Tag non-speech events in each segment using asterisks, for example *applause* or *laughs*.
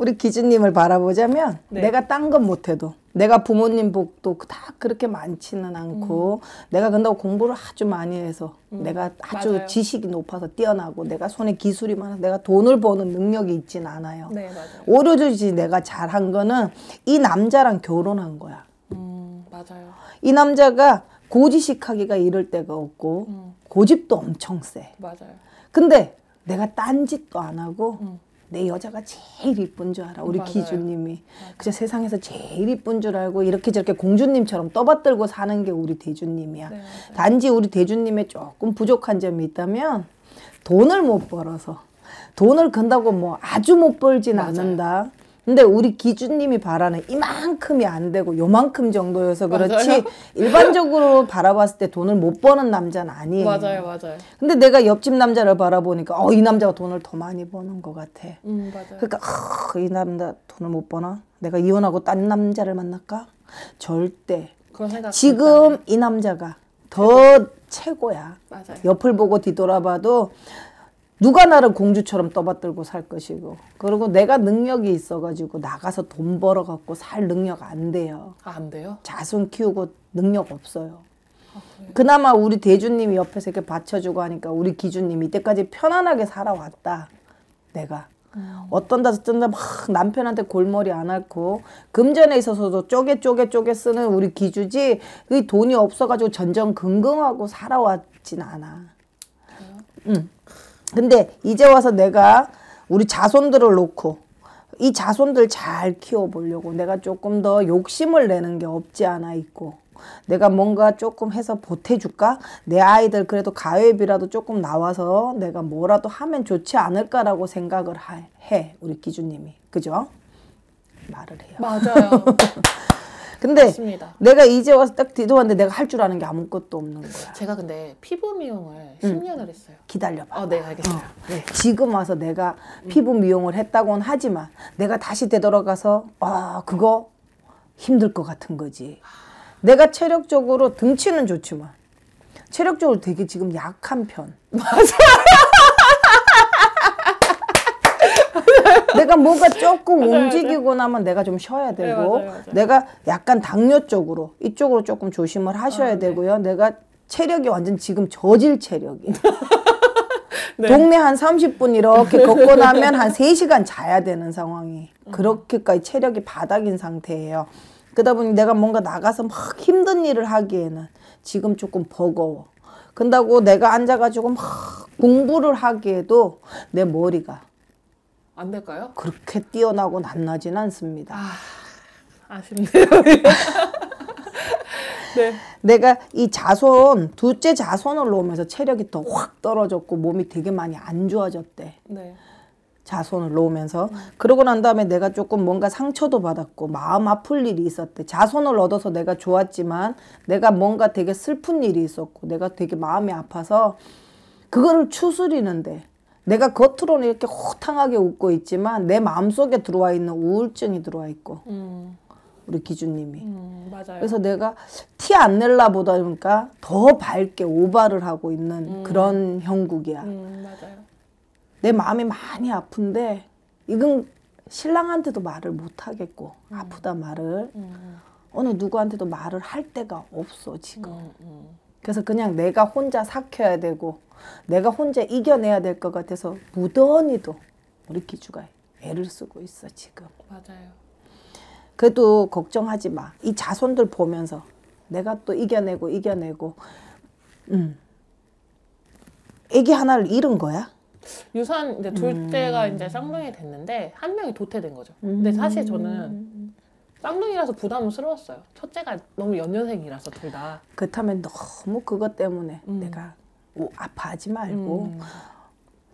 우리 기준님을 바라보자면 네. 내가 딴 건 못해도 내가 부모님 복도 다 그렇게 많지는 않고 음. 내가 근데 공부를 아주 많이 해서 음. 내가 아주 맞아요. 지식이 높아서 뛰어나고 내가 손에 기술이 많아 서 내가 돈을 버는 능력이 있진 않아요. 네, 맞아요. 오로지 내가 잘한 거는 이 남자랑 결혼한 거야. 음, 맞아요. 이 남자가 고지식하기가 이럴 때가 없고 음. 고집도 엄청 세. 맞아요. 근데 내가 딴짓도 안 하고 음. 내 여자가 제일 이쁜 줄 알아. 우리 맞아요. 기주님이. 그저 세상에서 제일 이쁜 줄 알고 이렇게 저렇게 공주님처럼 떠받들고 사는 게 우리 대주님이야. 네, 단지 우리 대주님의 조금 부족한 점이 있다면 돈을 못 벌어서 돈을 근다고 뭐 아주 못 벌진 맞아요. 않는다. 근데 우리 기준님이 바라는 이만큼이 안 되고 요만큼 정도여서 그렇지 맞아요. *laughs* 일반적으로 바라봤을 때 돈을 못 버는 남자는 아니에요. 맞아요, 맞아요. 근데 내가 옆집 남자를 바라보니까 어 이 남자가 돈을 더 많이 버는 것 같아. 음, 맞아요. 그러니까 어, 이 남자 돈을 못 버나? 내가 이혼하고 딴 남자를 만날까? 절대. 지금 이 남자가 더 최고. 네. 최고야. 맞아요. 옆을 보고 뒤돌아봐도 누가 나를 공주처럼 떠받들고 살 것이고 그리고 내가 능력이 있어가지고 나가서 돈 벌어갖고 살 능력 안 돼요. 아, 안 돼요? 자손 키우고 능력 없어요. 아, 그나마 우리 대주님이 옆에서 이렇게 받쳐주고 하니까 우리 기주님이 이때까지 편안하게 살아왔다. 내가. 음. 어떤 다 어떤 다막 남편한테 골머리 안 앓고 금전에 있어서도 쪼개 쪼개 쪼개 쓰는 우리 기주지 이 돈이 없어가지고 전전긍긍하고 살아왔진 않아. 응. 근데 이제 와서 내가 우리 자손들을 놓고 이 자손들 잘 키워보려고 내가 조금 더 욕심을 내는 게 없지 않아 있고 내가 뭔가 조금 해서 보태줄까? 내 아이들 그래도 가외비라도 조금 나와서 내가 뭐라도 하면 좋지 않을까라고 생각을 해 우리 기준님이 그죠? 말을 해요. 맞아요. *laughs* 근데 맞습니다. 내가 이제 와서 딱 뒤돌았는데 내가 할 줄 아는 게 아무것도 없는 거야. 제가 근데 피부 미용을 응. 10년을 했어요. 기다려봐. 어, 네, 알겠어요. 어. 네. 지금 와서 내가 음. 피부 미용을 했다고는 하지만 내가 다시 되돌아가서 아 그거 힘들 것 같은 거지. 내가 체력적으로 등치는 좋지만 체력적으로 되게 지금 약한 편. *laughs* 맞아. 내가 뭔가 조금 움직이고 나면 내가 좀 쉬어야 네, 되고 네, 맞아요, 내가 약간 당뇨 쪽으로 이쪽으로 조금 조심을 하셔야 아, 네. 되고요. 내가 체력이 완전 지금 저질 체력이. *laughs* 네. 동네 한 30분 이렇게 *laughs* 걷고 나면 한 3시간 자야 되는 상황이 그렇게까지 체력이 바닥인 상태예요. 그러다 보니 내가 뭔가 나가서 막 힘든 일을 하기에는 지금 조금 버거워. 근다고 내가 앉아가지고 막 공부를 하기에도 내 머리가 안 될까요? 그렇게 뛰어나고 낱나진 않습니다. 아, 쉽네요 *laughs* 네. 내가 이 자손 둘째 자손을 놓으면서 체력이 더 확 떨어졌고 몸이 되게 많이 안 좋아졌대. 네. 자손을 놓으면서 음. 그러고 난 다음에 내가 조금 뭔가 상처도 받았고 마음 아플 일이 있었대 자손을 얻어서 내가 좋았지만 내가 뭔가 되게 슬픈 일이 있었고 내가 되게 마음이 아파서 그거를 추스리는데 내가 겉으로는 이렇게 호탕하게 웃고 있지만 내 마음속에 들어와 있는 우울증이 들어와 있고 음. 우리 기준님이 음, 그래서 내가 티 안 낼라 보다 보니까 더 밝게 오바를 하고 있는 음. 그런 형국이야 음, 내 마음이 많이 아픈데 이건 신랑한테도 말을 못 하겠고 음. 아프다 말을 음. 어느 누구한테도 말을 할 데가 없어 지금 그래서 그냥 내가 혼자 삭혀야 되고 내가 혼자 이겨내야 될 것 같아서 무던히도 우리 기주가 애를 쓰고 있어 지금. 맞아요. 그래도 걱정하지 마. 이 자손들 보면서 내가 또 이겨내고 이겨내고 음. 애기 하나를 잃은 거야? 유산 이제 둘 음. 때가 이제 쌍둥이 됐는데 한 명이 도태된 거죠. 근데 사실 저는 음. 쌍둥이라서 부담스러웠어요. 첫째가 너무 연년생이라서 둘 다. 그렇다면 너무 그것 때문에 음. 내가 뭐 아파하지 말고 음.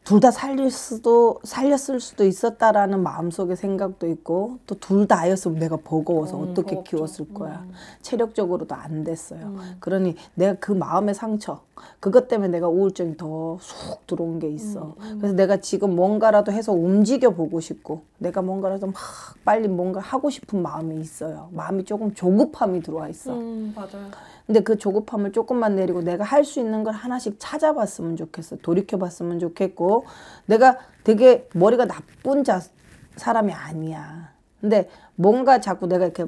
둘다 살릴 수도 살렸을 수도 있었다라는 마음속의 생각도 있고 또 둘 다였으면 내가 버거워서 음, 어떻게 버겁죠. 키웠을 음. 거야 음. 체력적으로도 안 됐어요 음. 그러니 내가 그 마음의 상처 그것 때문에 내가 우울증이 더 쑥 들어온 게 있어 음, 음. 그래서 내가 지금 뭔가라도 해서 움직여 보고 싶고 내가 뭔가라도 막 빨리 뭔가 하고 싶은 마음이 있어요 마음이 조금 조급함이 들어와 있어 맞아요. 근데 그 조급함을 조금만 내리고 내가 할 수 있는 걸 하나씩 찾아봤으면 좋겠어. 돌이켜봤으면 좋겠고 내가 되게 머리가 나쁜 자, 사람이 아니야. 근데 뭔가 자꾸 내가 이렇게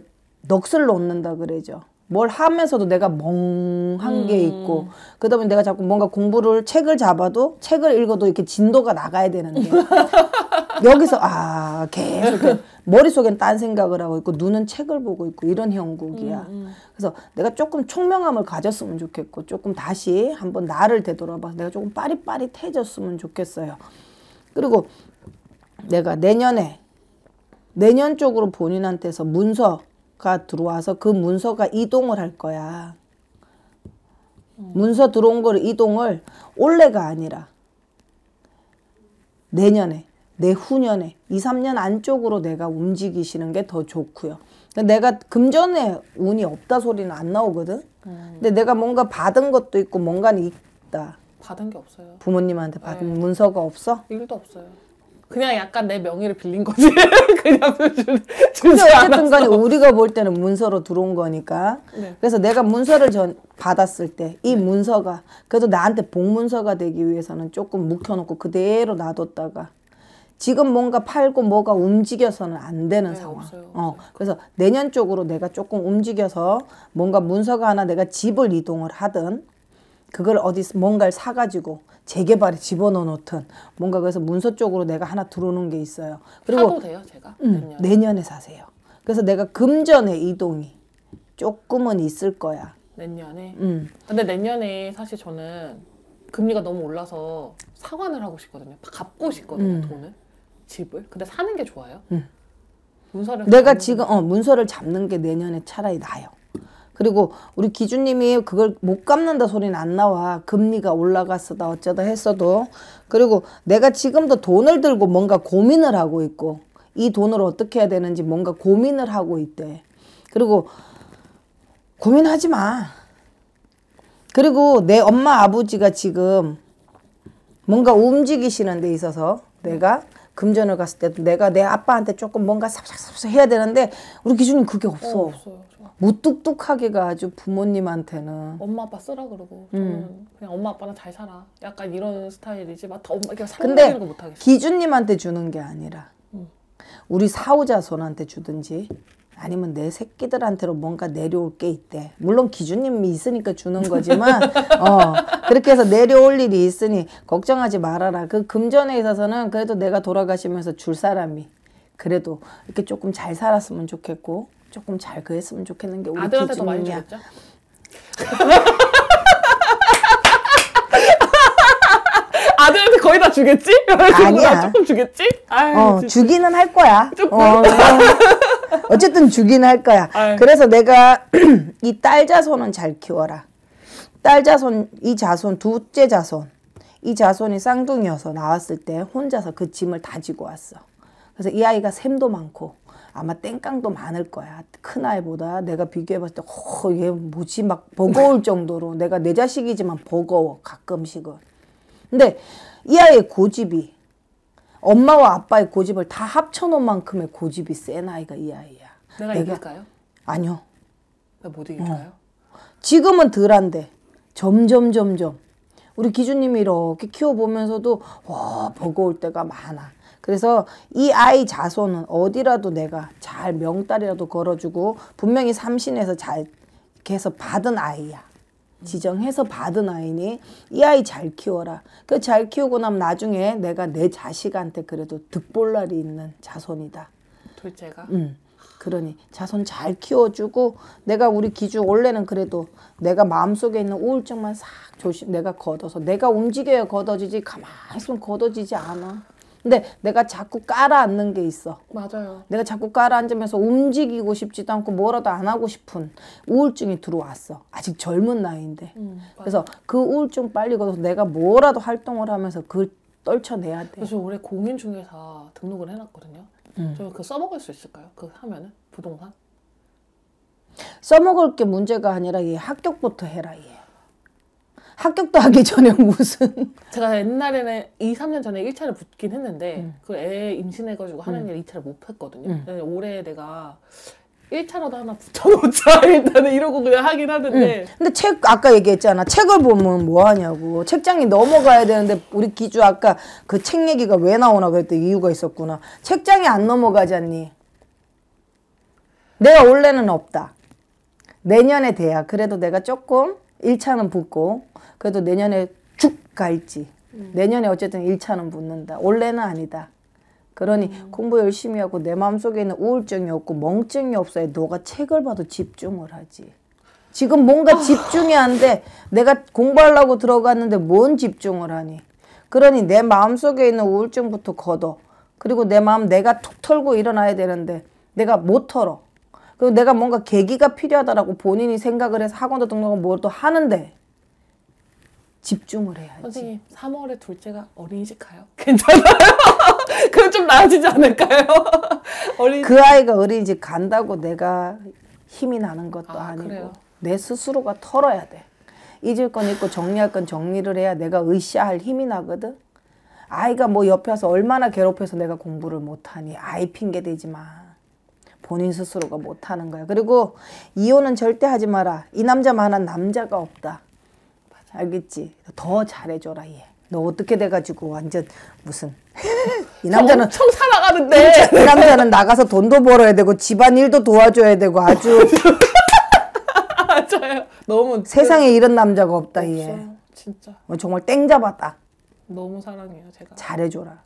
넋을 놓는다 그러죠. 뭘 하면서도 내가 멍한 음. 게 있고 그다음에 내가 자꾸 뭔가 공부를 책을 잡아도 책을 읽어도 이렇게 진도가 나가야 되는데 *laughs* 여기서 아 계속 머릿속엔 딴 생각을 하고 있고 눈은 책을 보고 있고 이런 형국이야. 음, 음. 그래서 내가 조금 총명함을 가졌으면 좋겠고 조금 다시 한번 나를 되돌아봐 내가 조금 빠릿빠릿해졌으면 좋겠어요. 그리고 내가 내년에 내년 쪽으로 본인한테서 문서가 들어와서 그 문서가 이동을 할 거야. 음. 문서 들어온 걸 이동을 올해가 아니라 내년에 내후년에 2, 3년 안쪽으로 내가 움직이시는 게 더 좋고요. 그러니까 내가 금전에 운이 없다 소리는 안 나오거든. 음. 근데 내가 뭔가 받은 것도 있고 뭔가는 있다. 받은 게 없어요. 부모님한테 받은 네. 문서가 없어? 일도 없어요. 그냥 약간 내 명의를 빌린 거지. *laughs* 그냥 주지 어쨌든 간에 우리가 볼 때는 문서로 들어온 거니까. 네. 그래서 내가 문서를 전 받았을 때이 네. 문서가 그래도 나한테 복문서가 되기 위해서는 조금 묵혀놓고 그대로 놔뒀다가 지금 뭔가 팔고 뭐가 움직여서는 안 되는 네, 상황. 없어요, 어, 없어요. 어, 그래서 내년 쪽으로 내가 조금 움직여서 뭔가 문서가 하나 내가 집을 이동을 하든 그걸 어디 뭔가를 사가지고 재개발에 집어넣어 놓든 뭔가 그래서 문서 쪽으로 내가 하나 들어오는 게 있어요. 그리고 돼요, 음, 내년에 사세요. 그래서 내가 금전의 이동이 조금은 있을 거야. 내년에. 음. 근데 내년에 사실 저는 금리가 너무 올라서 상환을 하고 싶거든요. 갚고 싶거든요, 음. 돈을. 집을? 근데 사는 게 좋아요? 응. 문서를 내가 지금 어, 문서를 잡는 게 내년에 차라리 나요. 그리고 우리 기준님이 그걸 못 갚는다 소리는 안 나와. 금리가 올라갔어다 어쩌다 했어도. 그리고 내가 지금도 돈을 들고 뭔가 고민을 하고 있고 이 돈을 어떻게 해야 되는지 뭔가 고민을 하고 있대. 그리고 고민하지 마. 그리고 내 엄마 아버지가 지금 뭔가 움직이시는 데 있어서 내가 금전을 갔을 때도 내가 내 아빠한테 조금 뭔가 삽삭삽삭 해야 되는데 우리 기준이 그게 어, 없어. 어, 없어요. 무뚝뚝하게가 아주 부모님한테는 엄마 아빠 쓰라 그러고 음. 그냥 엄마 아빠랑 잘 살아 약간 이런 스타일이지 막 엄마 그냥 살는거 못하겠어. 기준님한테 주는 게 아니라 음. 우리 사후자손한테 주든지 아니면 내 새끼들한테로 뭔가 내려올 게 있대. 물론 기준님이 있으니까 주는 거지만, *laughs* 어, 그렇게 해서 내려올 일이 있으니 걱정하지 말아라. 그 금전에 있어서는 그래도 내가 돌아가시면서 줄 사람이 그래도 이렇게 조금 잘 살았으면 좋겠고, 조금 잘 그랬으면 좋겠는 게 우리 한테 기준이야. 많 아들한테 거의 다 주겠지? *laughs* 아니야. 조금 주겠지? 아유, 어, 주기는 할 거야. 조금. 어, 어. 어쨌든 주긴 할 거야. 아유. 그래서 내가 *clears throat* 이 딸 자손은 잘 키워라. 딸 자손, 이 자손, 둘째 자손. 이 자손이 쌍둥이여서 나왔을 때 혼자서 그 짐을 다 지고 왔어. 그래서 이 아이가 샘도 많고 아마 땡깡도 많을 거야. 큰 아이보다 내가 비교해봤을 때, 어, 얘 뭐지? 막 버거울 네. 정도로 내가 내 자식이지만 버거워, 가끔씩은. 근데 이 아이의 고집이 엄마와 아빠의 고집을 다 합쳐놓은 만큼의 고집이 센 아이가 이 아이야. 내가, 내가... 이길까요? 아니요. 못 이길까요? 어. 지금은 덜한데 점점 점점 우리 기준님이 이렇게 키워보면서도 와 버거울 때가 많아. 그래서 이 아이 자손은 어디라도 내가 잘 명달이라도 걸어주고 분명히 삼신에서 잘이렇 받은 아이야. 지정해서 받은 아이니 이 아이 잘 키워라. 그 잘 키우고 나면 나중에 내가 내 자식한테 그래도 득볼날이 있는 자손이다. 둘째가. 음. 그러니 자손 잘 키워주고 내가 우리 기준 원래는 그래도 내가 마음속에 있는 우울증만 싹 조심 내가 걷어서 내가 움직여야 걷어지지 가만히 있으면 걷어지지 않아. 근데 내가 자꾸 깔아앉는 게 있어. 맞아요. 내가 자꾸 깔아앉으면서 움직이고 싶지도 않고 뭐라도 안 하고 싶은 우울증이 들어왔어. 아직 젊은 나이인데. 음, 그래서 그 우울증 빨리 걷어서 내가 뭐라도 활동을 하면서 그 떨쳐내야 돼. 저 올해 공인중개사 등록을 해놨거든요. 음. 저그 써먹을 수 있을까요? 그 하면은 부동산? 써먹을 게 문제가 아니라 이 합격부터 해라. 이. 합격도 하기 전에 *laughs* 무슨. 제가 옛날에는 2, 3년 전에 1차를 붙긴 했는데, 음. 그애 임신해가지고 하는 음. 일 2차를 못 했거든요. 음. 올해 내가 1차라도 하나 붙여놓자 *laughs* 일단은 이러고 그냥 하긴 하는데 응. 음. 근데 책 아까 얘기했잖아 책을 보면 뭐하냐고 책장이 넘어가야 되는데 우리 기주 아까 그 책 얘기가 왜 나오나 그랬더니 이유가 있었구나 책장이 안넘어가지않니 내가 원래는 없다 내년에 돼야 그래도 내가 조금 1차는 붙고 그래도 내년에 쭉 갈지 음. 내년에 어쨌든 1차는 붙는다. 원래는 아니다. 그러니 음. 공부 열심히 하고 내 마음속에 있는 우울증이 없고 멍증이 없어야 너가 책을 봐도 집중을 하지. 지금 뭔가 아. 집중이 안 돼. 내가 공부하려고 들어갔는데 뭔 집중을 하니. 그러니 내 마음속에 있는 우울증부터 걷어. 그리고 내 마음 내가 툭 털고 일어나야 되는데 내가 못 털어. 그리고 내가 뭔가 계기가 필요하다라고 본인이 생각을 해서 학원도 등록하뭘또 하는데 집중을 해야지. 선생님, 3월에 둘째가 어린이집 가요? *laughs* 괜찮아요? *laughs* 그럼 좀 나아지지 않을까요? *laughs* 어린이집. 그 아이가 어린이집 간다고 내가 힘이 나는 것도 아, 니고내 스스로가 털어야 돼. 잊을 건 잊고 정리할 건 정리를 해야 내가 으쌰할 힘이 나거든. 아이가 뭐 옆에 서 얼마나 괴롭혀서 내가 공부를 못하니 아이 핑계 대지 마. 본인 스스로가 못하는 거야. 그리고 이혼은 절대 하지 마라. 이 남자만한 남자가 없다. 알겠지? 더 잘해줘라 얘. 너 어떻게 돼가지고 완전 무슨 *laughs* 이 남자는 엄청 살아가는데 이 남자는 나가서 돈도 벌어야 되고 집안 일도 도와줘야 되고 아주 맞아요. 너무 세상에 이런 남자가 없다 없어. 얘. 진짜. 어, 정말 땡 잡았다. 너무 사랑해요 제가. 잘해줘라.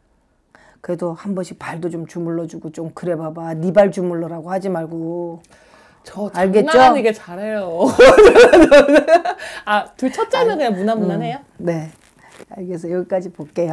그래도 한 번씩 발도 좀 주물러주고 좀 그래 봐봐. 네 발 주물러라고 하지 말고. 저 알겠죠? 이게 잘해요. *laughs* 아, 둘 첫째는 아, 그냥 무난무난해요? 음, 네. 알겠어. 여기까지 볼게요.